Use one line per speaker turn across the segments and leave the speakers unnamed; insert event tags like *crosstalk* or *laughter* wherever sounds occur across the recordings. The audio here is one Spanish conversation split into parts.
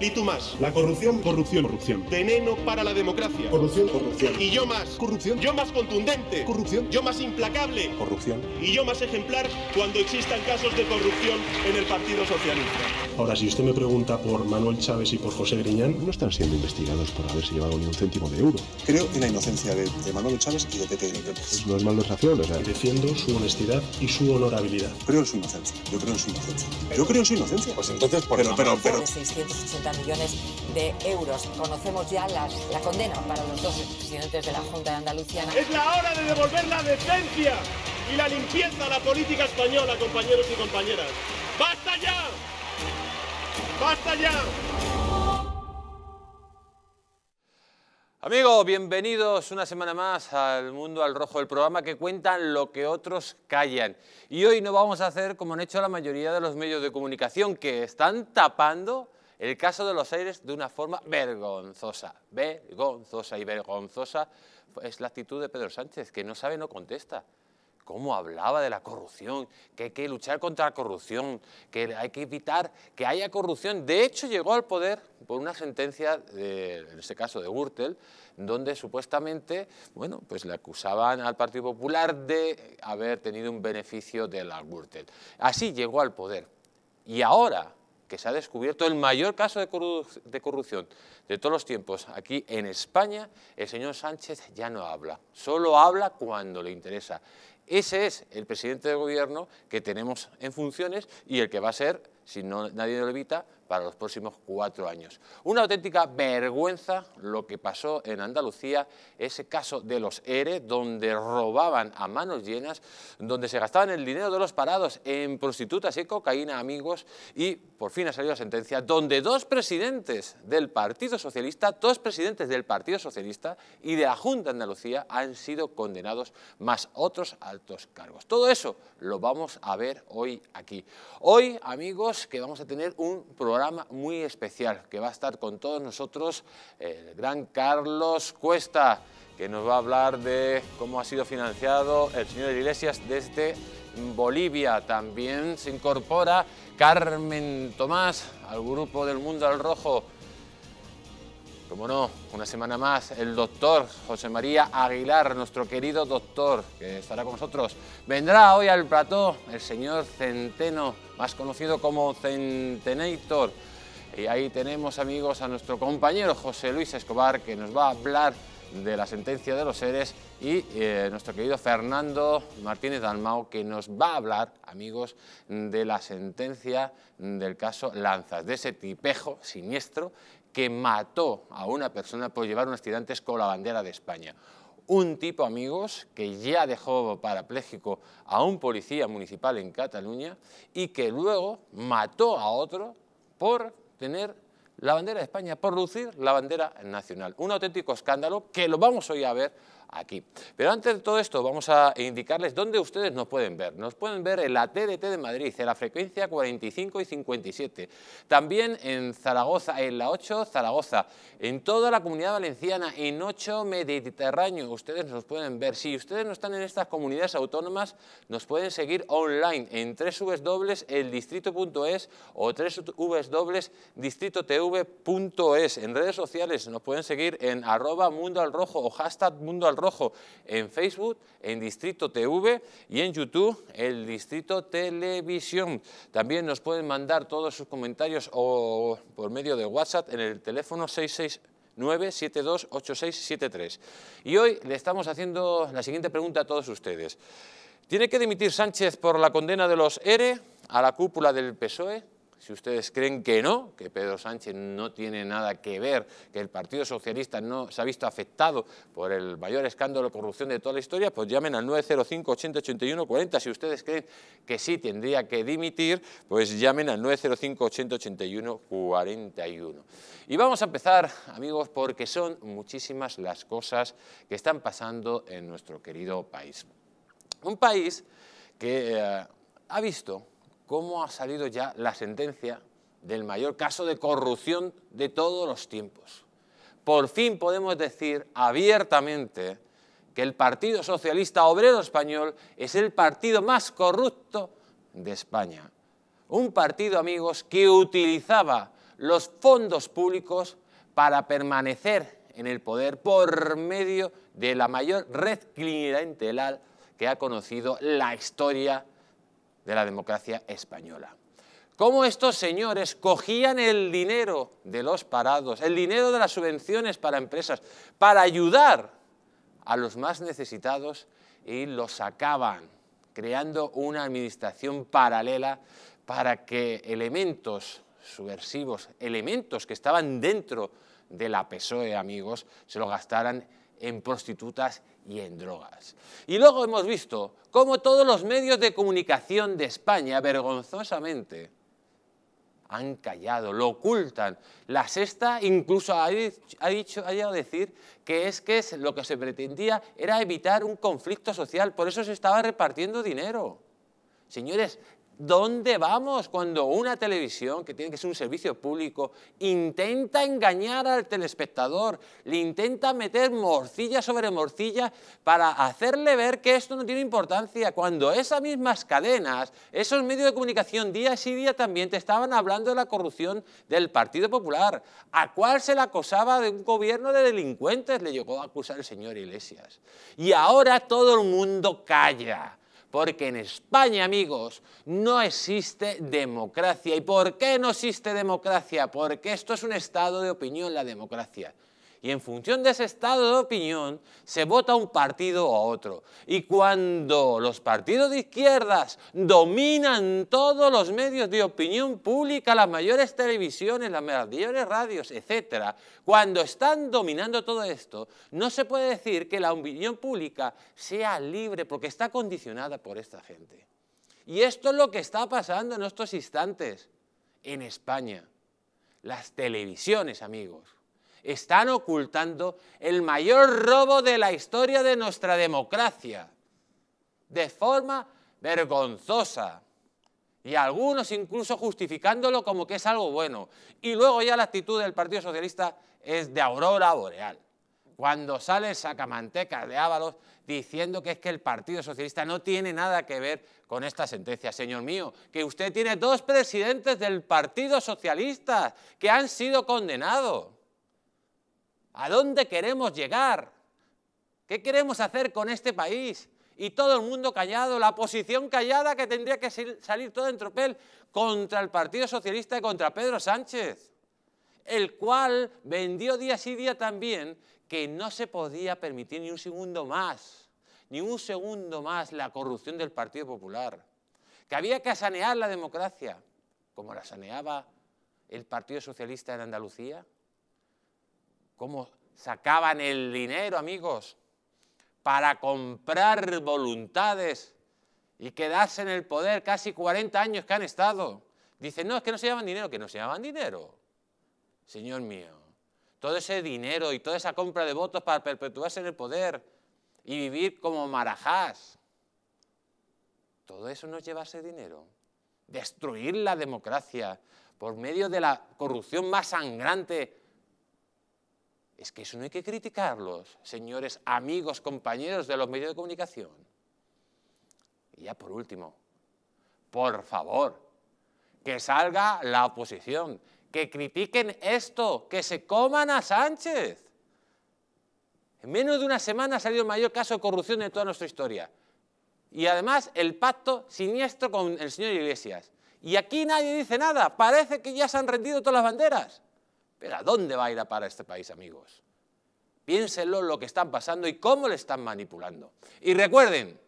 Y tú más. La corrupción. Corrupción. Corrupción. Veneno para la democracia. Corrupción. Corrupción. Y yo más. Corrupción. Yo más contundente. Corrupción. Yo más implacable. Corrupción. Y yo más ejemplar cuando existan casos de corrupción en el Partido Socialista. Ahora, si usted me pregunta por Manuel Chávez y por José Griñán, no están siendo investigados por haberse llevado ni un céntimo de euro. Creo en la inocencia de, Manuel Chávez y de Tete Griñán. No es malversación, o sea. Defiendo su honestidad y su honorabilidad. Creo en su inocencia. Yo creo en su inocencia. Yo creo en su inocencia. Pues entonces, por pero, pero, pero, pero millones de euros. Conocemos ya la, la condena para los dos presidentes de la Junta de Andalucía. Es la hora de devolver la decencia
y la limpieza a la política española, compañeros y compañeras. ¡Basta ya! ¡Basta ya!
Amigos, bienvenidos una semana más al Mundo al Rojo, el programa que cuenta lo que otros callan. Y hoy no vamos a hacer como han hecho la mayoría de los medios de comunicación, que están tapando el caso de los aires de una forma vergonzosa, vergonzosa y vergonzosa pues, es la actitud de Pedro Sánchez, que no sabe, no contesta. Cómo hablaba de la corrupción, que hay que luchar contra la corrupción, que hay que evitar que haya corrupción. De hecho, llegó al poder por una sentencia, en este caso de Gürtel, donde supuestamente bueno, pues le acusaban al Partido Popular de haber tenido un beneficio de la Gürtel. Así llegó al poder. Y ahora que se ha descubierto el mayor caso de, corrupción de todos los tiempos. Aquí en España el señor Sánchez ya no habla, solo habla cuando le interesa. Ese es el presidente de gobierno que tenemos en funciones y el que va a ser, si no, nadie lo evita, para los próximos cuatro años. Una auténtica vergüenza lo que pasó en Andalucía, ese caso de los ERE, donde robaban a manos llenas, donde se gastaban el dinero de los parados en prostitutas y cocaína, amigos, y por fin ha salido la sentencia, donde dos presidentes del Partido Socialista, dos presidentes del Partido Socialista y de la Junta de Andalucía han sido condenados, más otros altos cargos. Todo eso lo vamos a ver hoy aquí. Hoy, amigos, que vamos a tener un programa programa muy especial que va a estar con todos nosotros el gran Carlos Cuesta, que nos va a hablar de cómo ha sido financiado el señor Iglesias desde Bolivia. También se incorpora Carmen Tomás al grupo del Mundo al Rojo. Como no, una semana más, el doctor José María Aguilar, nuestro querido doctor, que estará con nosotros. Vendrá hoy al plató el señor Centeno, más conocido como Centenator. Y ahí tenemos, amigos, a nuestro compañero José Luis Escobar, que nos va a hablar de la sentencia de los seres y eh, nuestro querido Fernando Martínez Dalmao que nos va a hablar, amigos, de la sentencia del caso Lanzas, de ese tipejo siniestro que mató a una persona por llevar unos tirantes con la bandera de España. Un tipo, amigos, que ya dejó parapléjico a un policía municipal en Cataluña y que luego mató a otro por tener la bandera de España, por lucir la bandera nacional. Un auténtico escándalo que lo vamos hoy a ver aquí. Pero antes de todo esto vamos a indicarles dónde ustedes nos pueden ver. Nos pueden ver en la TDT de Madrid, en la frecuencia 45 y 57. También en Zaragoza, en la 8 Zaragoza. En toda la comunidad valenciana, en 8 Mediterráneo. Ustedes nos pueden ver. Si ustedes no están en estas comunidades autónomas, nos pueden seguir online en www.eldistrito.es o www.distritotv.es. En redes sociales nos pueden seguir en arroba mundo al rojo o hashtag mundo al Rojo en Facebook, en Distrito TV y en YouTube, el Distrito Televisión. También nos pueden mandar todos sus comentarios o por medio de WhatsApp en el teléfono 669-728673. Y hoy le estamos haciendo la siguiente pregunta a todos ustedes. ¿Tiene que dimitir Sánchez por la condena de los ERE e a la cúpula del PSOE? Si ustedes creen que no, que Pedro Sánchez no tiene nada que ver, que el Partido Socialista no se ha visto afectado por el mayor escándalo de corrupción de toda la historia, pues llamen al 905 881 40. Si ustedes creen que sí tendría que dimitir, pues llamen al 905 881 41. Y vamos a empezar, amigos, porque son muchísimas las cosas que están pasando en nuestro querido país. Un país que eh, ha visto cómo ha salido ya la sentencia del mayor caso de corrupción de todos los tiempos. Por fin podemos decir abiertamente que el Partido Socialista Obrero Español es el partido más corrupto de España. Un partido, amigos, que utilizaba los fondos públicos para permanecer en el poder por medio de la mayor red clientelal que ha conocido la historia de la democracia española. Cómo estos señores cogían el dinero de los parados, el dinero de las subvenciones para empresas, para ayudar a los más necesitados y los sacaban, creando una administración paralela para que elementos subversivos, elementos que estaban dentro de la PSOE, amigos, se lo gastaran en prostitutas y en drogas. Y luego hemos visto cómo todos los medios de comunicación de España, vergonzosamente, han callado, lo ocultan. La sexta incluso ha, dicho, ha llegado a decir que es que lo que se pretendía era evitar un conflicto social, por eso se estaba repartiendo dinero. Señores, ¿Dónde vamos cuando una televisión, que tiene que ser un servicio público, intenta engañar al telespectador, le intenta meter morcilla sobre morcilla para hacerle ver que esto no tiene importancia, cuando esas mismas cadenas, esos medios de comunicación día sí día también te estaban hablando de la corrupción del Partido Popular, a cual se le acosaba de un gobierno de delincuentes, le llegó a acusar el señor Iglesias. Y ahora todo el mundo calla porque en España, amigos, no existe democracia. ¿Y por qué no existe democracia? Porque esto es un estado de opinión, la democracia. Y en función de ese estado de opinión se vota un partido o otro. Y cuando los partidos de izquierdas dominan todos los medios de opinión pública, las mayores televisiones, las mayores radios, etc., cuando están dominando todo esto, no se puede decir que la opinión pública sea libre porque está condicionada por esta gente. Y esto es lo que está pasando en estos instantes en España. Las televisiones, amigos, están ocultando el mayor robo de la historia de nuestra democracia, de forma vergonzosa. Y algunos incluso justificándolo como que es algo bueno. Y luego ya la actitud del Partido Socialista es de aurora boreal. Cuando sale Sacamanteca sacamantecas de Ávalos diciendo que es que el Partido Socialista no tiene nada que ver con esta sentencia. Señor mío, que usted tiene dos presidentes del Partido Socialista que han sido condenados. ¿A dónde queremos llegar? ¿Qué queremos hacer con este país? Y todo el mundo callado, la posición callada que tendría que salir todo en tropel contra el Partido Socialista y contra Pedro Sánchez, el cual vendió día sí día también que no se podía permitir ni un segundo más, ni un segundo más la corrupción del Partido Popular, que había que sanear la democracia, como la saneaba el Partido Socialista en Andalucía, cómo sacaban el dinero, amigos, para comprar voluntades y quedarse en el poder casi 40 años que han estado. Dicen, no, es que no se llaman dinero, que no se llaman dinero. Señor mío, todo ese dinero y toda esa compra de votos para perpetuarse en el poder y vivir como marajás, todo eso no es llevarse dinero. Destruir la democracia por medio de la corrupción más sangrante es que eso no hay que criticarlos, señores amigos, compañeros de los medios de comunicación. Y ya por último, por favor, que salga la oposición, que critiquen esto, que se coman a Sánchez. En menos de una semana ha salido el mayor caso de corrupción de toda nuestra historia. Y además el pacto siniestro con el señor Iglesias. Y aquí nadie dice nada, parece que ya se han rendido todas las banderas. Pero ¿a dónde va a ir a parar este país, amigos? Piénsenlo lo que están pasando y cómo le están manipulando. Y recuerden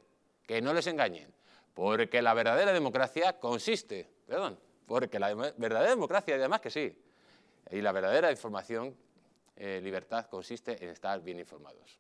que no les engañen, porque la verdadera democracia consiste, perdón, porque la verdadera democracia, además que sí, y la verdadera información, eh, libertad consiste en estar bien informados.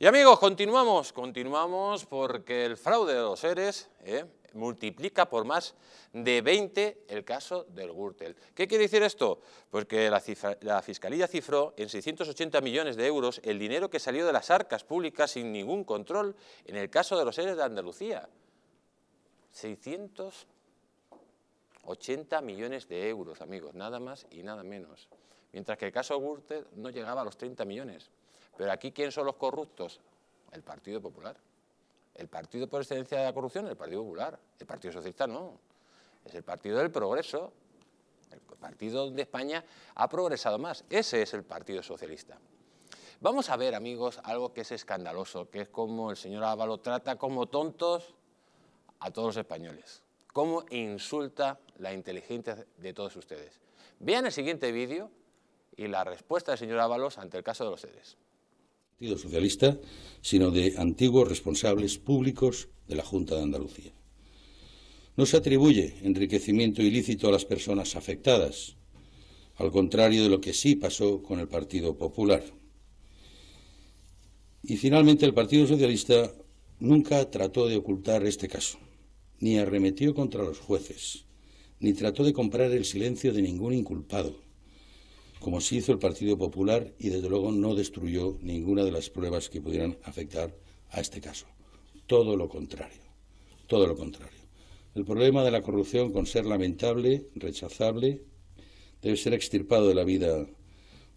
Y amigos, continuamos, continuamos porque el fraude de los seres eh, multiplica por más de 20 el caso del Gürtel. ¿Qué quiere decir esto? Pues que la, la, Fiscalía cifró en 680 millones de euros el dinero que salió de las arcas públicas sin ningún control en el caso de los seres de Andalucía. 680 millones de euros, amigos, nada más y nada menos. Mientras que el caso Gürtel no llegaba a los 30 millones. Pero aquí, ¿quién son los corruptos? El Partido Popular. El partido por excelencia de la corrupción, el Partido Popular. El Partido Socialista no. Es el Partido del Progreso. El partido donde España ha progresado más. Ese es el Partido Socialista. Vamos a ver, amigos, algo que es escandaloso, que es como el señor Ábalos trata como tontos a todos los españoles. Cómo insulta la inteligencia de todos ustedes. Vean el siguiente vídeo y la respuesta del señor Ábalos ante el caso de los seres.
Partido Socialista, sino de antiguos responsables públicos de la Junta de Andalucía. No se atribuye enriquecimiento ilícito a las personas afectadas, al contrario de lo que sí pasó con el Partido Popular. Y finalmente el Partido Socialista nunca trató de ocultar este caso, ni arremetió contra los jueces, ni trató de comprar el silencio de ningún inculpado como se hizo el Partido Popular y desde luego no destruyó ninguna de las pruebas que pudieran afectar a este caso. Todo lo contrario, todo lo contrario. El problema de la corrupción, con ser lamentable, rechazable, debe ser extirpado de la vida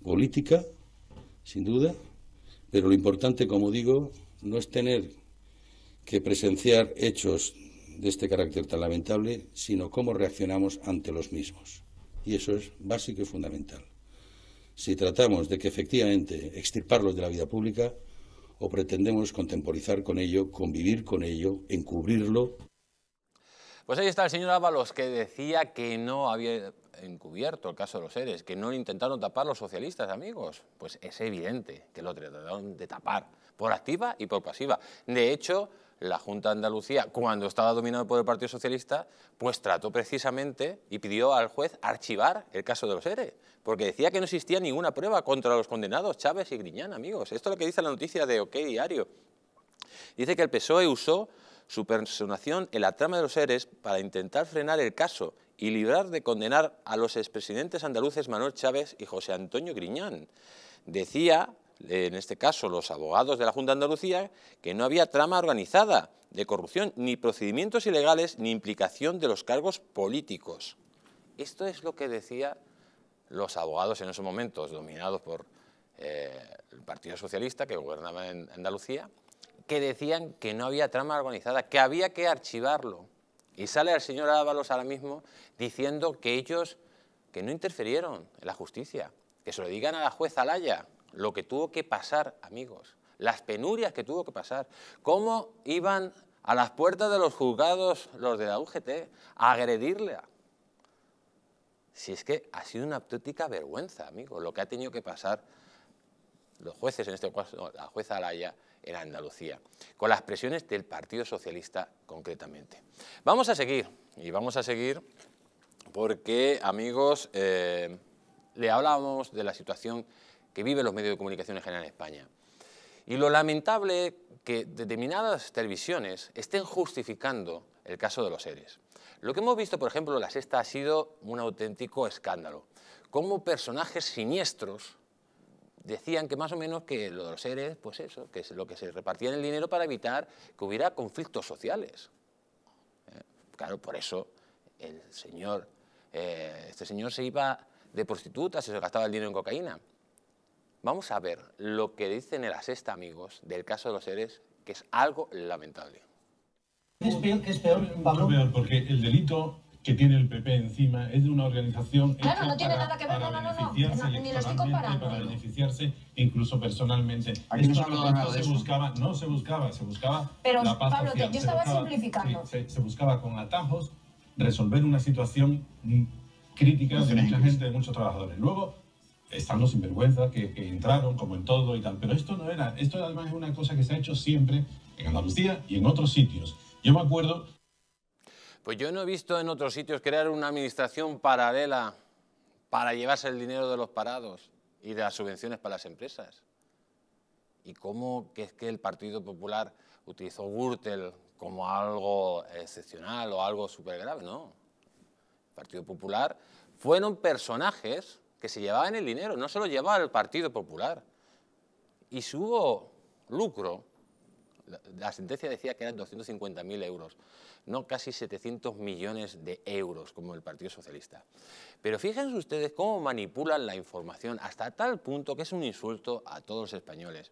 política, sin duda, pero lo importante, como digo, no es tener que presenciar hechos de este carácter tan lamentable, sino cómo reaccionamos ante los mismos. Y eso es básico y fundamental si tratamos de que efectivamente extirparlos de la vida pública o pretendemos contemporizar con ello, convivir con ello, encubrirlo.
Pues ahí está el señor Ábalos que decía que no había encubierto el caso de los seres, que no intentaron tapar los socialistas, amigos. Pues es evidente que lo trataron de tapar, por activa y por pasiva. De hecho, la Junta de Andalucía, cuando estaba dominado por el Partido Socialista, pues trató precisamente y pidió al juez archivar el caso de los ERE, porque decía que no existía ninguna prueba contra los condenados Chávez y Griñán, amigos. Esto es lo que dice la noticia de OK Diario. Dice que el PSOE usó su personación en la trama de los ERES para intentar frenar el caso y librar de condenar a los expresidentes andaluces Manuel Chávez y José Antonio Griñán. Decía en este caso los abogados de la Junta de Andalucía, que no había trama organizada de corrupción, ni procedimientos ilegales, ni implicación de los cargos políticos. Esto es lo que decían los abogados en esos momentos, dominados por eh, el Partido Socialista, que gobernaba en Andalucía, que decían que no había trama organizada, que había que archivarlo. Y sale el señor Ábalos ahora mismo diciendo que ellos, que no interfirieron en la justicia, que se lo digan a la jueza Alaya, lo que tuvo que pasar, amigos, las penurias que tuvo que pasar, cómo iban a las puertas de los juzgados los de la UGT a agredirle. Si es que ha sido una auténtica vergüenza, amigos, lo que ha tenido que pasar los jueces, en este caso la jueza Alaya en Andalucía, con las presiones del Partido Socialista concretamente. Vamos a seguir, y vamos a seguir porque, amigos, eh, le hablábamos de la situación que viven los medios de comunicación en general en España. Y lo lamentable es que determinadas televisiones estén justificando el caso de los seres. Lo que hemos visto, por ejemplo, en La Sexta ha sido un auténtico escándalo. Cómo personajes siniestros decían que más o menos que lo de los seres, pues eso, que es lo que se repartía en el dinero para evitar que hubiera conflictos sociales. Eh, claro, por eso el señor, eh, este señor se iba de prostituta, se gastaba el dinero en cocaína. Vamos a ver lo que dicen en la sexta, amigos, del caso de los seres, que es algo lamentable. ¿Es peor que es peor, Pablo? peor, porque el delito que tiene el PP encima es de una organización claro, no tiene nada que ver, No, no, no, no, ni lo estoy comparando. para beneficiarse incluso personalmente. Aquí Esto no, nada se buscaba, no se buscaba, se buscaba Pero, la Pablo, yo estaba simplificando. se, se buscaba con atajos resolver una situación crítica de mucha gente, de muchos trabajadores. Luego, están los sinvergüenzas que, entraron como en todo y tal, pero esto no era, esto además es una cosa que se ha hecho siempre en Andalucía y en otros sitios. Yo me acuerdo... Pues yo no he visto en otros sitios crear una administración paralela para llevarse el dinero de los parados y de las subvenciones para las empresas. ¿Y cómo que es que el Partido Popular utilizó Gürtel como algo excepcional o algo súper grave? No. El Partido Popular fueron personajes que se llevaban el dinero, no se lo llevaba el Partido Popular. Y si hubo lucro, la, sentencia decía que eran 250.000 euros, no casi 700 millones de euros como el Partido Socialista. Pero fíjense ustedes cómo manipulan la información hasta tal punto que es un insulto a todos los españoles.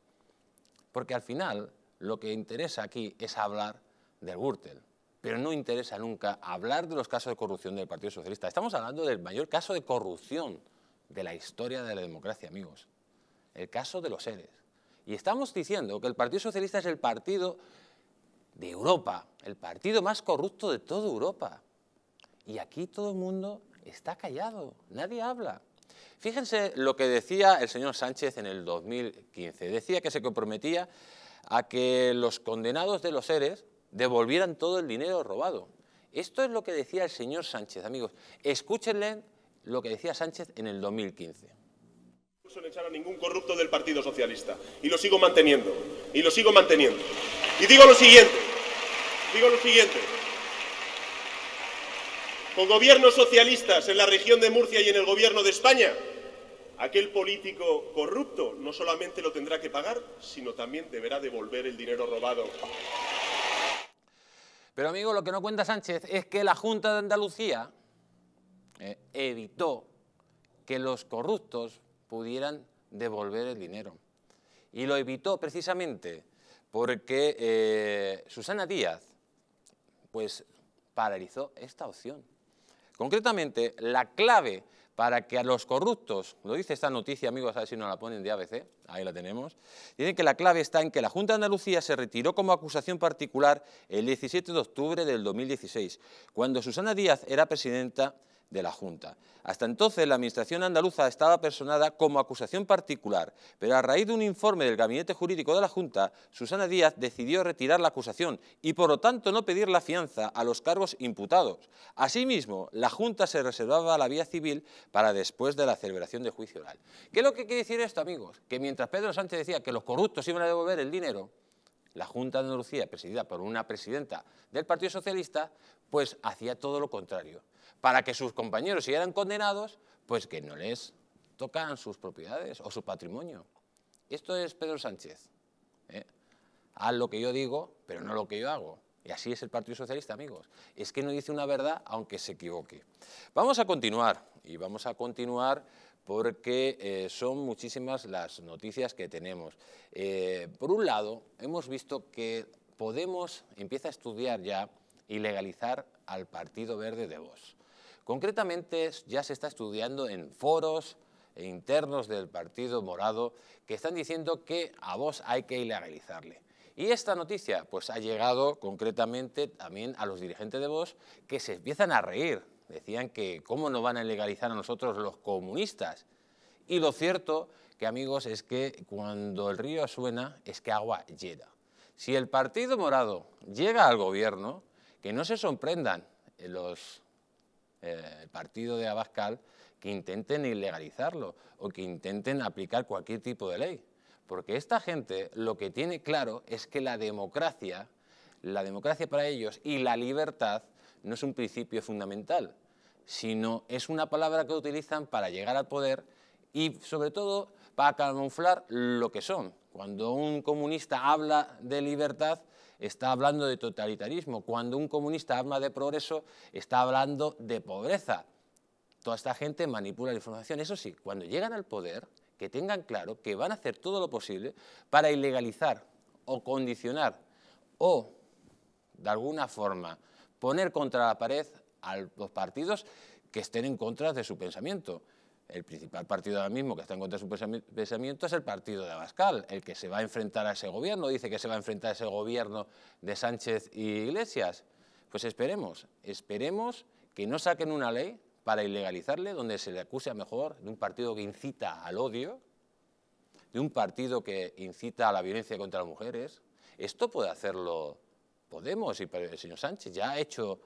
Porque al final lo que interesa aquí es hablar del Gürtel, pero no interesa nunca hablar de los casos de corrupción del Partido Socialista. Estamos hablando del mayor caso de corrupción de la historia de la democracia, amigos. El caso de los seres. Y estamos diciendo que el Partido Socialista es el partido de Europa, el partido más corrupto de toda Europa. Y aquí todo el mundo está callado, nadie habla. Fíjense lo que decía el señor Sánchez en el 2015. Decía que se comprometía a que los condenados de los seres devolvieran todo el dinero robado. Esto es lo que decía el señor Sánchez, amigos. Escúchenle lo que decía Sánchez en el 2015 en echar a ningún corrupto del Partido Socialista. Y lo sigo manteniendo. Y lo sigo manteniendo. Y digo lo siguiente. Digo lo siguiente. Con gobiernos socialistas en la región de Murcia y en el gobierno de España, aquel político corrupto no solamente lo tendrá que pagar, sino también deberá devolver el dinero robado. Pero amigo, lo que no cuenta Sánchez es que la Junta de Andalucía eh, evitó que los corruptos pudieran devolver el dinero. Y lo evitó precisamente porque eh, Susana Díaz pues, paralizó esta opción. Concretamente, la clave para que a los corruptos, lo dice esta noticia, amigos, a ver si nos la ponen de ABC, ahí la tenemos, dicen que la clave está en que la Junta de Andalucía se retiró como acusación particular el 17 de octubre del 2016, cuando Susana Díaz era presidenta de la Junta. Hasta entonces la Administración andaluza estaba personada como acusación particular, pero a raíz de un informe del Gabinete Jurídico de la Junta, Susana Díaz decidió retirar la acusación y por lo tanto no pedir la fianza a los cargos imputados. Asimismo, la Junta se reservaba la vía civil para después de la celebración de juicio oral. ¿Qué es lo que quiere decir esto, amigos? Que mientras Pedro Sánchez decía que los corruptos iban a devolver el dinero, la Junta de Andalucía, presidida por una presidenta del Partido Socialista, pues hacía todo lo contrario para que sus compañeros, si eran condenados, pues que no les tocan sus propiedades o su patrimonio. Esto es Pedro Sánchez. ¿eh? Haz lo que yo digo, pero no lo que yo hago. Y así es el Partido Socialista, amigos. Es que no dice una verdad aunque se equivoque. Vamos a continuar, y vamos a continuar porque eh, son muchísimas las noticias que tenemos. Eh, por un lado, hemos visto que Podemos empieza a estudiar ya y legalizar al Partido Verde de vos. Concretamente ya se está estudiando en foros e internos del Partido Morado que están diciendo que a vos hay que ilegalizarle. Y esta noticia pues ha llegado concretamente también a los dirigentes de vos que se empiezan a reír. Decían que cómo nos van a legalizar a nosotros los comunistas. Y lo cierto que amigos es que cuando el río suena es que agua llega. Si el Partido Morado llega al gobierno, que no se sorprendan los eh, el partido de Abascal, que intenten ilegalizarlo o que intenten aplicar cualquier tipo de ley. Porque esta gente lo que tiene claro es que la democracia, la democracia para ellos y la libertad no es un principio fundamental, sino es una palabra que utilizan para llegar al poder y sobre todo para camuflar lo que son. Cuando un comunista habla de libertad, está hablando de totalitarismo. Cuando un comunista habla de progreso, está hablando de pobreza. Toda esta gente manipula la información. Eso sí, cuando llegan al poder, que tengan claro que van a hacer todo lo posible para ilegalizar o condicionar o, de alguna forma, poner contra la pared a los partidos que estén en contra de su pensamiento el principal partido ahora mismo que está en contra de su pensamiento es el partido de Abascal, el que se va a enfrentar a ese gobierno, dice que se va a enfrentar a ese gobierno de Sánchez y Iglesias. Pues esperemos, esperemos que no saquen una ley para ilegalizarle donde se le acuse a mejor de un partido que incita al odio, de un partido que incita a la violencia contra las mujeres. Esto puede hacerlo Podemos y el señor Sánchez ya ha hecho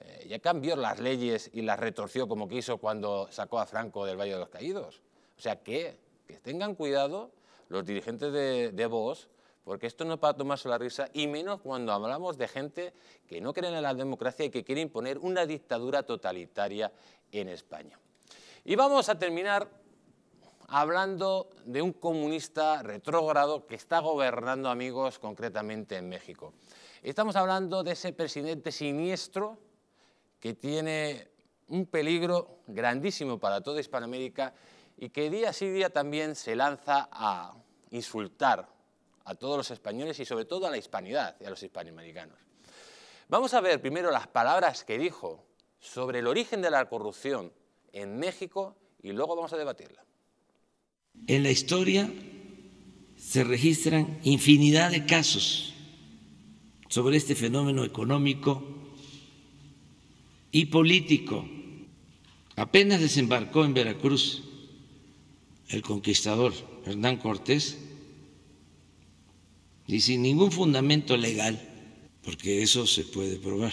eh, ya cambió las leyes y las retorció como quiso cuando sacó a Franco del Valle de los Caídos. O sea que, tengan cuidado los dirigentes de, de Vox, porque esto no es para tomarse la risa, y menos cuando hablamos de gente que no cree en la democracia y que quiere imponer una dictadura totalitaria en España. Y vamos a terminar hablando de un comunista retrógrado que está gobernando, amigos, concretamente en México. Estamos hablando de ese presidente siniestro que tiene un peligro grandísimo para toda Hispanoamérica y que día sí día también se lanza a insultar a todos los españoles y sobre todo a la hispanidad y a los hispanoamericanos. Vamos a ver primero las palabras que dijo sobre el origen de la corrupción en México y luego vamos a debatirla.
En la historia se registran infinidad de casos sobre este fenómeno económico y político. Apenas desembarcó en Veracruz el conquistador Hernán Cortés y sin ningún fundamento legal, porque eso se puede probar.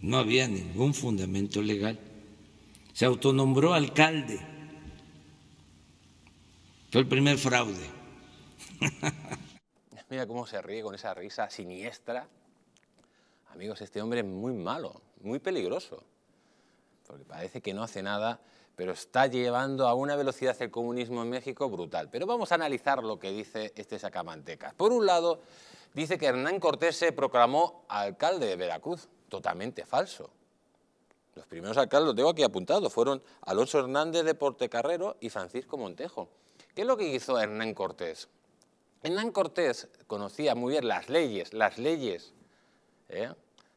No había ningún fundamento legal. Se autonombró alcalde. Fue el primer fraude.
*laughs* Mira cómo se ríe con esa risa siniestra amigos, este hombre es muy malo, muy peligroso, porque parece que no hace nada, pero está llevando a una velocidad el comunismo en México brutal. Pero vamos a analizar lo que dice este sacamantecas. Por un lado, dice que Hernán Cortés se proclamó alcalde de Veracruz, totalmente falso. Los primeros alcaldes, los tengo aquí apuntados, fueron Alonso Hernández de Portecarrero y Francisco Montejo. ¿Qué es lo que hizo Hernán Cortés? Hernán Cortés conocía muy bien las leyes, las leyes ¿eh?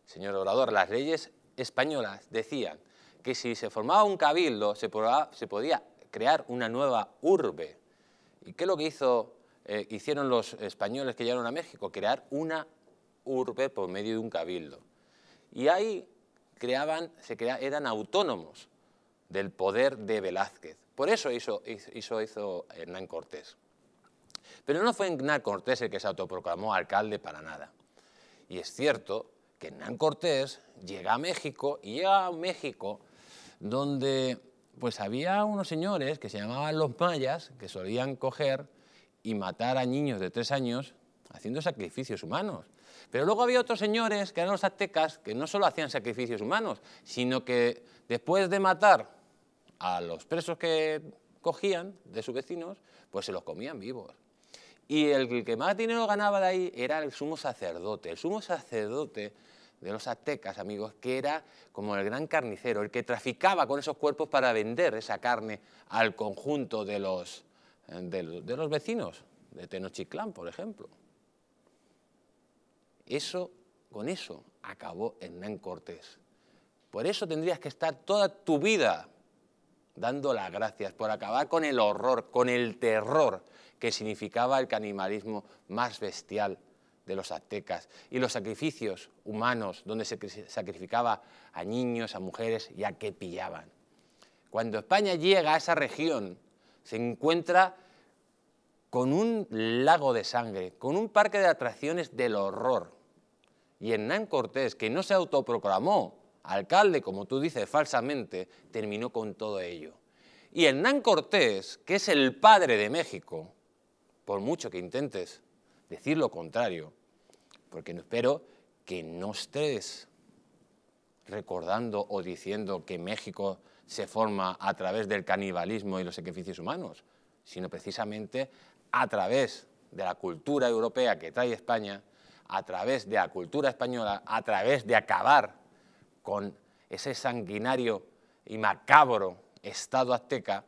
señor orador, las leyes españolas decían que si se formaba un cabildo se, podía crear una nueva urbe. ¿Y qué es lo que hizo, eh, hicieron los españoles que llegaron a México? Crear una urbe por medio de un cabildo. Y ahí creaban, se eran autónomos del poder de Velázquez. Por eso hizo, hizo, hizo Hernán Cortés. Pero no fue Hernán Cortés el que se autoproclamó alcalde para nada. Y es cierto que Hernán Cortés llega a México y llega a México donde pues había unos señores que se llamaban los mayas que solían coger y matar a niños de tres años haciendo sacrificios humanos. Pero luego había otros señores, que eran los aztecas, que no solo hacían sacrificios humanos, sino que después de matar a los presos que cogían de sus vecinos, pues se los comían vivos. Y el que más dinero ganaba de ahí era el sumo sacerdote. El sumo sacerdote de los aztecas, amigos, que era como el gran carnicero, el que traficaba con esos cuerpos para vender esa carne al conjunto de los, eh, de, los vecinos, de Tenochtitlán, por ejemplo. Eso, con eso acabó Hernán Cortés. Por eso tendrías que estar toda tu vida dando las gracias por acabar con el horror, con el terror que significaba el canibalismo más bestial de los aztecas y los sacrificios humanos donde se sacrificaba a niños, a mujeres y a que pillaban. Cuando España llega a esa región, se encuentra con un lago de sangre, con un parque de atracciones del horror. Y Hernán Cortés, que no se autoproclamó alcalde, como tú dices falsamente, terminó con todo ello. Y Hernán Cortés, que es el padre de México, por mucho que intentes decir lo contrario, porque no espero que no estés recordando o diciendo que México se forma a través del canibalismo y los sacrificios humanos, sino precisamente a través de la cultura europea que trae España, a través de la cultura española, a través de acabar con ese sanguinario y macabro Estado azteca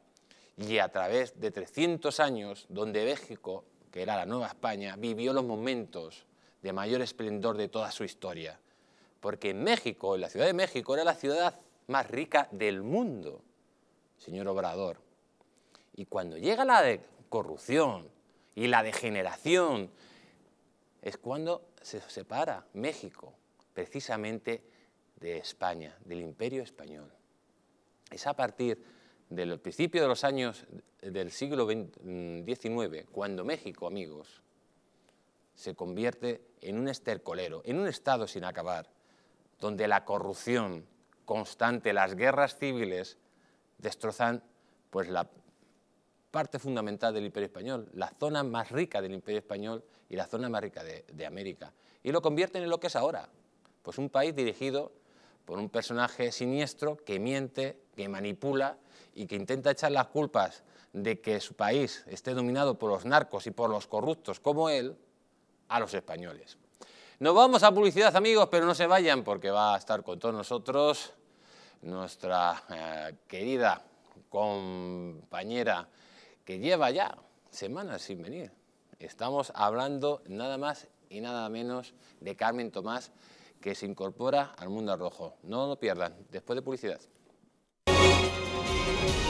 y a través de 300 años donde México, que era la Nueva España, vivió los momentos de mayor esplendor de toda su historia. Porque México, en la Ciudad de México, era la ciudad más rica del mundo, señor Obrador. Y cuando llega la corrupción y la degeneración, es cuando se separa México, precisamente de España, del imperio español. Es a partir del principio de los años del siglo XIX, cuando México, amigos, se convierte en un estercolero, en un Estado sin acabar, donde la corrupción constante, las guerras civiles, destrozan pues, la parte fundamental del Imperio Español, la zona más rica del Imperio Español y la zona más rica de, de América. Y lo convierten en lo que es ahora, pues un país dirigido por un personaje siniestro que miente, que manipula y que intenta echar las culpas de que su país esté dominado por los narcos y por los corruptos como él, a los españoles. Nos vamos a publicidad, amigos, pero no se vayan porque va a estar con todos nosotros nuestra eh, querida compañera que lleva ya semanas sin venir. Estamos hablando nada más y nada menos de Carmen Tomás, que se incorpora al mundo rojo. No lo pierdan, después de publicidad. Thank you.